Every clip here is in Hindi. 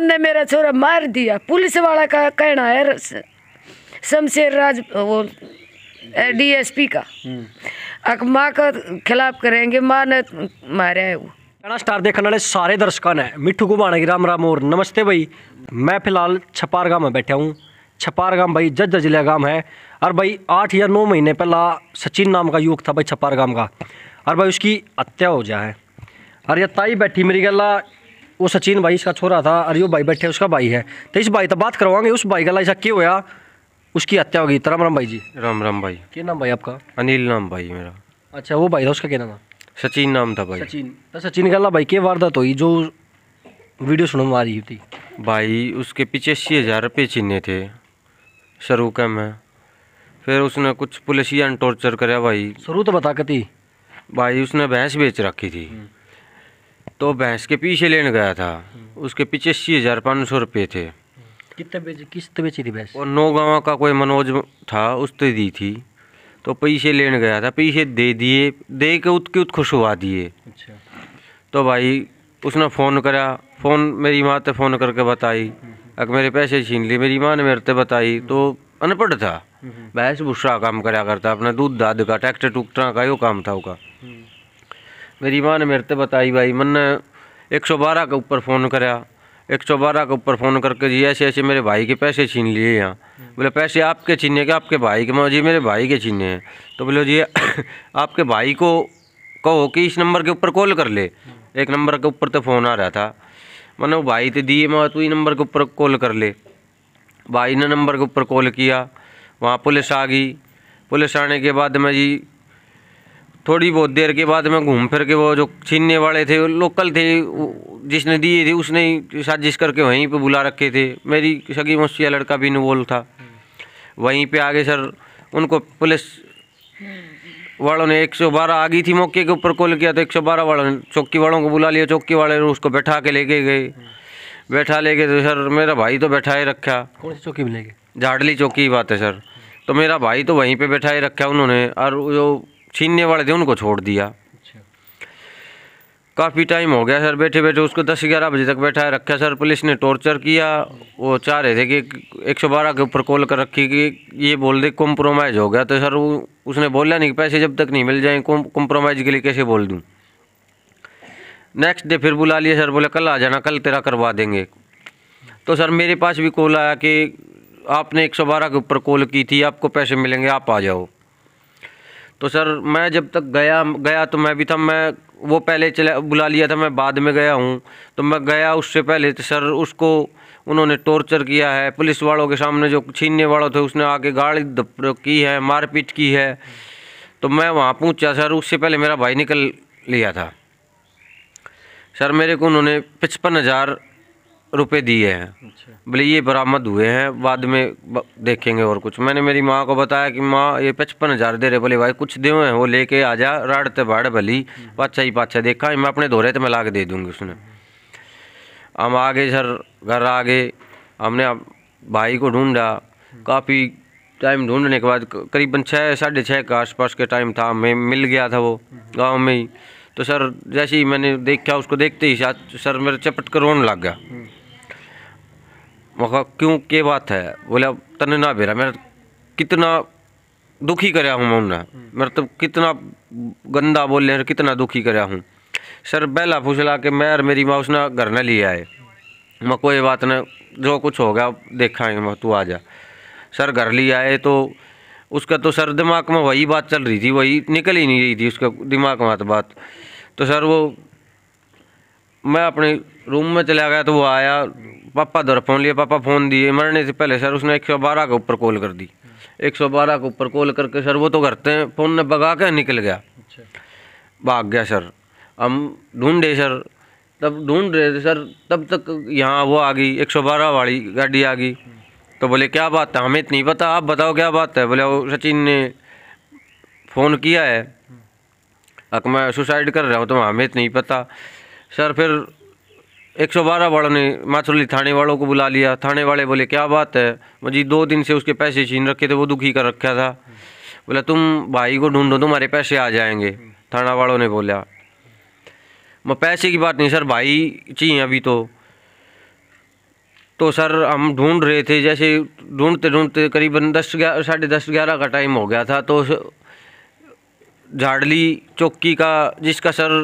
अन्ने मेरा छोरा मार दिया पुलिस वाला का कहना है शमशेर राज वो डीएसपी का हम्म। अक माँ का खिलाफ करेंगे माँ ने मारा है वो कड़ा स्टार देखने वाले सारे दर्शकों ने मिठू घुमाने की राम राम और नमस्ते भाई मैं फिलहाल छपार गाँव में बैठा हूँ छपार गाँव भाई जज जिला गाँव है और भाई आठ या नौ महीने पहला सचिन नाम का युवक था भाई छपार गाँव का और भाई उसकी हत्या हो जाए और ये ताई बैठी मेरी गला वो सचिन भाई इसका छोरा था अरे यो भाई बैठे उसका भाई है तो इस भाई तो बात करवाओगे उस भाई का ऐसा क्यों होया उसकी हत्या होगी राम राम भाई जी राम राम भाई क्या नाम भाई आपका अनिल नाम भाई मेरा अच्छा वो भाई था उसका क्या नाम था सचिन नाम था भाई सचिन तो सचिन गला भाई की वारदात हुई जो वीडियो सुनो आ रही थी भाई उसके पीछे अस्सी हज़ार रुपये छीने थे शुरू का मैं फिर उसने कुछ पुलिसिया टॉर्चर कराया भाई शुरू तो बता कती भाई उसने भैंस बेच रखी थी हम्म। तो भैंस के पीछे लेने गया था हम्म। उसके पीछे अस्सी हज़ार पाँच सौ रुपये थे कितने बेची किस्त बेची थी भैंस और नौ का कोई मनोज था उसने दी थी तो पैसे लेने गया था पैसे दे दिए दे के उसके उत खुश हुआ दिए अच्छा तो भाई उसने फ़ोन करा फ़ोन मेरी माँ तो फ़ोन करके बताई हम्म। अगर मेरे पैसे छीन लिए मेरी माँ ने मेरे से बताई तो हम्म। अनपढ़ था भैंस भूसा काम करा करता अपना दूध दाद का ट्रैक्टर टूकटा का यो काम था उसका मेरी माँ ने मेरे तो बताई भाई मैंने एक सौ बारह के ऊपर फ़ोन करा एक सौ बारह के ऊपर फ़ोन करके जी ऐसे ऐसे मेरे भाई के पैसे छीन लिए यहाँ बोले पैसे आपके छीने के आपके भाई के मैं जी मेरे भाई के छीने हैं तो बोले जी आपके भाई को कहो कि इस नंबर के ऊपर कॉल कर ले एक नंबर के ऊपर तो फ़ोन आ रहा था मैंने वो भाई तो दिए मैं तू ही नंबर के ऊपर कॉल कर ले भाई ने नंबर के ऊपर कॉल किया वहाँ पुलिस आ गई पुलिस आने के बाद मैं जी थोड़ी बहुत देर के बाद मैं घूम फिर के वो जो छीनने वाले थे लोकल थे जिसने दिए थे उसने साजिश करके वहीं पे बुला रखे थे मेरी सगी मौसिया लड़का भी इन्वॉल्व था वहीं पे आगे सर उनको पुलिस वालों ने 112 आ गई थी मौके के ऊपर कॉल किया तो 112 वालों ने चौकी वालों को बुला लिया चौकी वाले उसको बैठा के लेके गए बैठा लेके तो सर मेरा भाई तो बैठा ही रखा कौन सी चौकी मिलेगी झाड़ली चौकी की बात है सर तो मेरा भाई तो वहीं पे ही रखा उन्होंने और जो छीनने वाले थे उनको छोड़ दिया अच्छा। काफ़ी टाइम हो गया सर बैठे बैठे उसको दस ग्यारह बजे तक बैठा है रखा सर पुलिस ने टॉर्चर किया वो चाह रहे थे कि एक सौ बारह के ऊपर कॉल कर रखी कि ये बोल दे कॉम्प्रोमाइज़ हो गया तो सर वो उसने बोला नहीं कि पैसे जब तक नहीं मिल जाएँ कॉम्प्रोमाइज़ के लिए कैसे बोल दूँ नेक्स्ट डे फिर बुला लिया सर बोले कल आ जाना कल तेरा करवा देंगे तो सर मेरे पास भी कॉल आया कि आपने एक सौ बारह के ऊपर कॉल की थी आपको पैसे मिलेंगे आप आ जाओ तो सर मैं जब तक गया गया तो मैं भी था मैं वो पहले चला बुला लिया था मैं बाद में गया हूँ तो मैं गया उससे पहले तो सर उसको उन्होंने टॉर्चर किया है पुलिस वालों के सामने जो छीनने वालों थे उसने आके गाड़ी की है मारपीट की है तो मैं वहाँ पहुँचा सर उससे पहले मेरा भाई निकल लिया था सर मेरे को उन्होंने पचपन हज़ार रुपए दिए हैं अच्छा। बोले ये बरामद हुए हैं बाद में देखेंगे और कुछ मैंने मेरी माँ को बताया कि माँ ये पचपन हज़ार दे रहे बोले भाई कुछ दे हैं वो लेके आ जा ते बाड़ भली पाचा ही पाचा देखा मैं अपने धोरे तो मैं ला दे दूँगी उसने हम आगे सर घर आ गए हमने भाई को ढूंढा काफ़ी टाइम ढूंढने के बाद करीबन छः साढ़े छः के आसपास के टाइम था मैं मिल गया था वो गांव में ही तो सर जैसे ही मैंने देखा उसको देखते ही शायद सर मेरे चपट कर रोने लग गया हम्म। वहाँ क्यों के बात है बोले तने ना बेरा मेरा कितना दुखी कराया हूँ मैं उन्हें मेरा तो कितना गंदा बोल रहे कितना दुखी कराया हूँ सर बहला फुसला के मैं और मेरी माँ उसने घर न लिया आए मैं कोई बात ना जो कुछ हो गया देखाएंगे मैं तू आ जा सर घर लिया आए तो उसका तो सर दिमाग में वही बात चल रही थी वही निकल ही नहीं रही थी उसका दिमाग में तो बात तो सर वो मैं अपने रूम में चला गया तो वो आया पापा द्वारा फोन लिया पापा फ़ोन दिए मरने से पहले सर उसने एक सौ बारह के ऊपर कॉल कर दी एक सौ बारह के ऊपर कॉल करके सर वो तो करते हैं फ़ोन ने भगा के निकल गया अच्छा। भाग गया सर हम ढूंढे सर तब ढूंढ रहे थे सर तब तक यहाँ वो आ गई एक सौ बारह वाली गाड़ी आ गई तो बोले क्या बात है हमें नहीं पता आप बताओ क्या बात है बोले वो सचिन ने फ़ोन किया है हम्म। अक मैं सुसाइड कर रहा हूँ तो हमें नहीं पता सर फिर एक सौ बारह वालों ने माथुरली थाने वालों को बुला लिया थाने वाले बोले क्या बात है मुझे दो दिन से उसके पैसे छीन रखे थे वो दुखी कर रखा था बोला तुम भाई को ढूंढो तुम्हारे पैसे आ जाएंगे थाना वालों ने बोला मैं पैसे की बात नहीं सर भाई चाहिए अभी तो तो सर हम ढूंढ रहे थे जैसे ढूंढते ढूंढते करीबन दस ग्यारह साढ़े दस ग्यारह का टाइम हो गया था तो झाड़ली चौकी का जिसका सर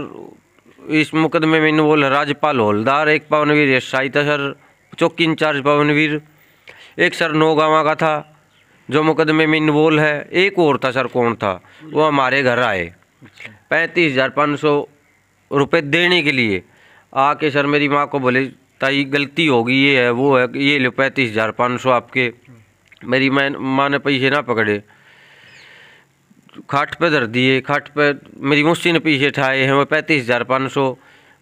इस मुकदमे में इन्वॉल्व है राजपाल होलदार एक पवनवीर है साहिता सर चौकी इंचार्ज पवनवीर एक सर नौगावा का था जो मुकदमे में इन्वॉल्व है एक और था सर कौन था वो हमारे घर आए पैंतीस हज़ार पाँच सौ रुपये देने के लिए आके सर मेरी माँ को बोले ताई गलती होगी ये है वो है ये लो पैंतीस हज़ार पाँच सौ आपके मेरी मैं माँ ने पैसे ना पकड़े खाट पे धर दिए खाट पे मेरी मुस्सी ने पीछे ठाए हैं वो पैंतीस हज़ार पाँच सौ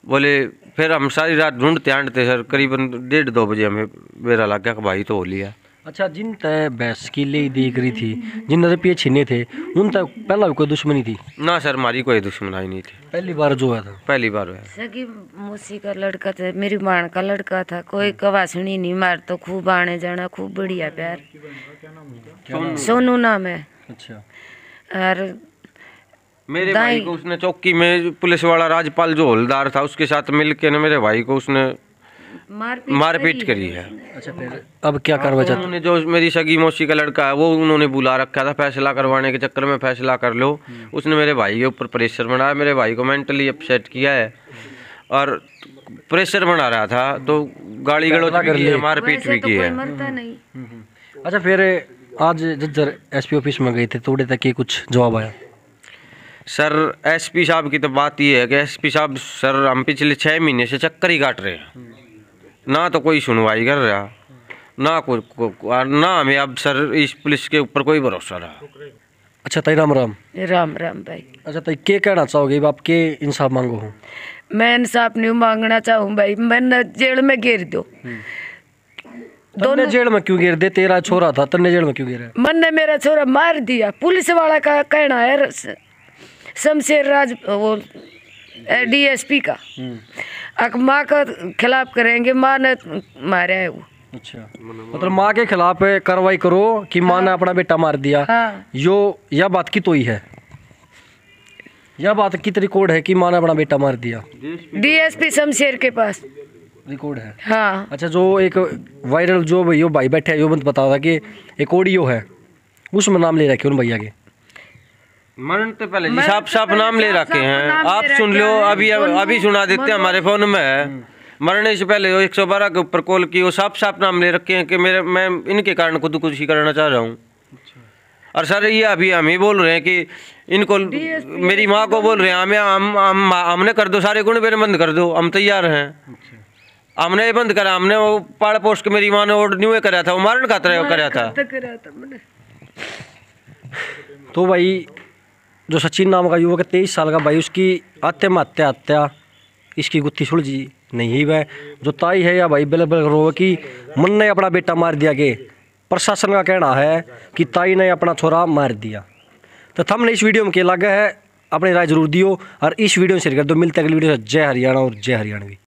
बोले फिर हम सारी रात ढूंढते आंटते सर करीबन डेढ़ दो बजे हमें मेरा लग गया भाई तो हो लिया अच्छा जिन तय भैंस की ले देख रही थी जिन तय पिए छीने थे उन तक पहला भी कोई दुश्मनी थी ना सर हमारी कोई दुश्मनी नहीं थी पहली बार जो हुआ था पहली बार हुआ सगी मौसी का लड़का था मेरी माँ का लड़का था कोई कवा सुनी नहीं मार तो खूब आने जाना खूब बढ़िया प्यार सोनू नाम है अच्छा और मेरे भाई को उसने चौकी में पुलिस वाला राजपाल जो हलदार था उसके साथ मिलके ना मेरे भाई को उसने मारपीट मार करी है अच्छा अब क्या कर बचा हाँ, तो उन्होंने जो मेरी सगी मौसी का लड़का है वो उन्होंने बुला रखा था फैसला करवाने के चक्कर में फैसला कर लो हम्म। उसने मेरे भाई के ऊपर प्रेशर बनाया मेरे भाई को मेंटली अपसेट किया है और प्रेशर बना रहा था तो गाड़ी गलौज मारपीट भी तो की है हम्म, हम्म, अच्छा फिर आज जज्जर एसपी ऑफिस में गए थे थोड़े तो तक ये कुछ जवाब आया सर एसपी साहब की तो बात ये है कि एसपी साहब सर हम पिछले छः महीने से चक्कर ही काट रहे हैं ना तो कोई सुनवाई कर रहा ना को, को, को, ना हमें अब सर इस पुलिस के ऊपर कोई भरोसा रहा अच्छा तई राम राम राम राम भाई अच्छा तई के कहना चाहोगे आप के इंसाफ मांगो हूँ मैं इंसाफ नहीं मांगना चाहूँ भाई मैं जेल में घेर दो हम्म। तन्ने जेल में क्यों गिर दे तेरा छोरा था तन्ने जेल में क्यों गिर मन ने मेरा छोरा मार दिया पुलिस वाला का कहना है शमशेर राज वो डीएसपी का हम्म। अक माँ का खिलाफ करेंगे माँ ने मारे है वो अच्छा मतलब माँ के खिलाफ कार्रवाई करो कि माँ ने हाँ। अपना बेटा मार दिया हाँ। यो यह बात की तो ही है यह बात की कोड है कि माँ ने अपना बेटा मार दिया डीएसपी शमशेर के पास रिकॉर्ड है हाँ अच्छा जो एक वायरल जो यो भाई बैठे है यो बंद बता था कि एक ऑडियो है उसमें नाम ले रखे उन भैया के मरण तो पहले जी साफ साफ नाम ले रखे हैं आप सुन लो अभी अभी सुना देते हैं हमारे फोन में मरने से पहले वो 112 के ऊपर कॉल की वो साफ साफ नाम ले रखे हैं कि मेरे मैं इनके कारण खुद कुछ ही करना चाह रहा हूँ अच्छा। और सर ये अभी हम ही बोल रहे हैं कि इनको मेरी माँ को बोल रहे हैं हमें हम हमने कर दो सारे गुण मेरे बंद कर दो हम तैयार हैं अच्छा। हमने बंद करा हमने वो पाड़ पोस्ट के मेरी माँ ने और न्यू करा था वो मारण का तरह करा था तो भाई जो सचिन नाम का युवक है तेईस साल का भाई उसकी हत्या हत्या हत्या इसकी गुत्थी सुलझी नहीं वह जो ताई है या भाई बिल बिल रो कि मन ने अपना बेटा मार दिया के प्रशासन का कहना है कि ताई ने अपना छोरा मार दिया तो थमने इस वीडियो में क्या लागे है अपनी राय जरूर दियो और इस वीडियो में शेयर कर दो मिलते अगली वीडियो से जय हरियाणा और जय हरियाणवी